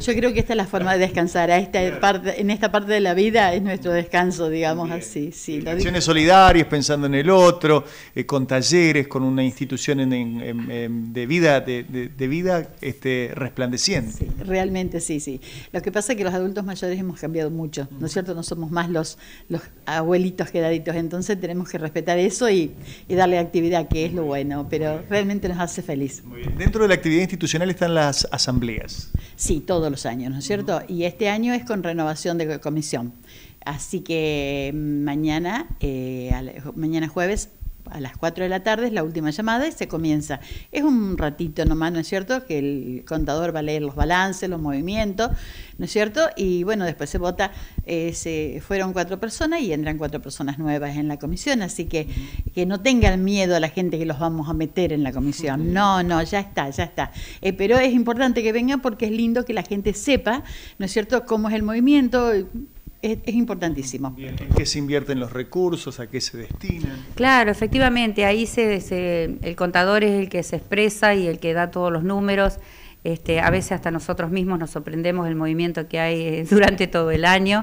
yo creo que esta es la forma de descansar. esta en esta parte de la vida es nuestro descanso, digamos así. Sí, Acciones solidarias, pensando en el otro, eh, con talleres, con una institución de vida, de, vida este, resplandeciente. realmente sí, sí. Lo que pasa es que los adultos mayores hemos cambiado mucho, ¿no es mm. cierto? No somos más los, abuelitos quedaditos, entonces tenemos que respetar eso y, darle actividad, que es lo bueno, pero realmente nos hace feliz. Dentro de la actividad institucional están las asambleas. Sí, todo los años, ¿no es cierto? Y este año es con renovación de comisión. Así que mm, mañana, eh, mañana jueves a las 4 de la tarde es la última llamada y se comienza. Es un ratito nomás, ¿no es cierto? Que el contador va a leer los balances, los movimientos, ¿no es cierto? Y bueno, después se vota, eh, se fueron cuatro personas y entran cuatro personas nuevas en la comisión, así que que no tengan miedo a la gente que los vamos a meter en la comisión. No, no, ya está, ya está. Eh, pero es importante que vengan porque es lindo que la gente sepa, ¿no es cierto?, cómo es el movimiento, es, importantísimo. qué se invierten los recursos? ¿A qué se destinan? Claro, efectivamente, ahí se, el contador es el que se expresa y el que da todos los números. Este, a veces hasta nosotros mismos nos sorprendemos el movimiento que hay eh, durante todo el año.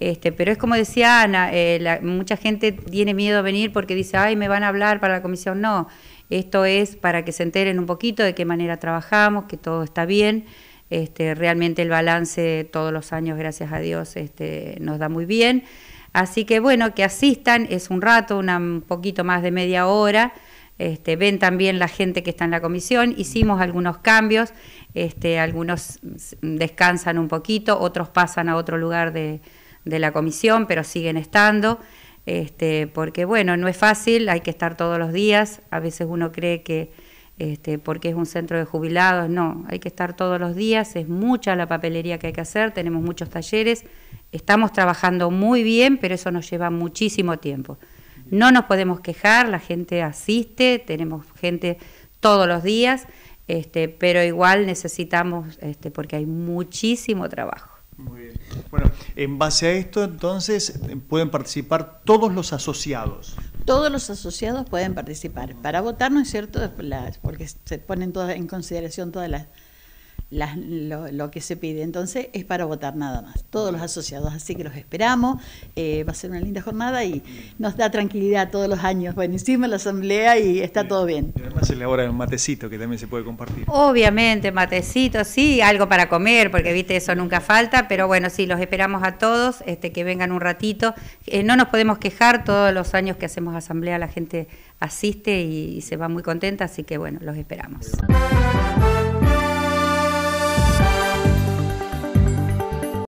Este, pero es como decía Ana, eh, mucha gente tiene miedo a venir porque dice, ay, me van a hablar para la comisión. No, esto es para que se enteren un poquito de qué manera trabajamos, que todo está bien. Este, realmente el balance todos los años, gracias a Dios, este, nos da muy bien. Así que bueno, que asistan, es un rato, un poquito más de media hora. Este, ven también la gente que está en la comisión, hicimos algunos cambios, este, algunos descansan un poquito, otros pasan a otro lugar de, la comisión, pero siguen estando, porque bueno, no es fácil, hay que estar todos los días, a veces uno cree que, este, porque es un centro de jubilados, no, hay que estar todos los días, es mucha la papelería que hay que hacer, tenemos muchos talleres, estamos trabajando muy bien, pero eso nos lleva muchísimo tiempo. No nos podemos quejar, la gente asiste, tenemos gente todos los días, este, pero igual necesitamos, este, porque hay muchísimo trabajo. Muy bien. Bueno, en base a esto entonces pueden participar todos los asociados. Todos los asociados pueden participar. Para votar, ¿no es cierto? porque se ponen todas en consideración todas las, lo, que se pide. Entonces es para votar nada más, todos los asociados. Así que los esperamos, eh, va a ser una linda jornada y nos da tranquilidad todos los años. Bueno, hicimos la asamblea y está todo bien hacerle ahora un matecito que también se puede compartir. Obviamente, matecito, sí, algo para comer, porque viste, eso nunca falta, pero bueno, sí, los esperamos a todos, este, que vengan un ratito. Eh, no nos podemos quejar, todos los años que hacemos asamblea la gente asiste y, y se va muy contenta, así que bueno, los esperamos.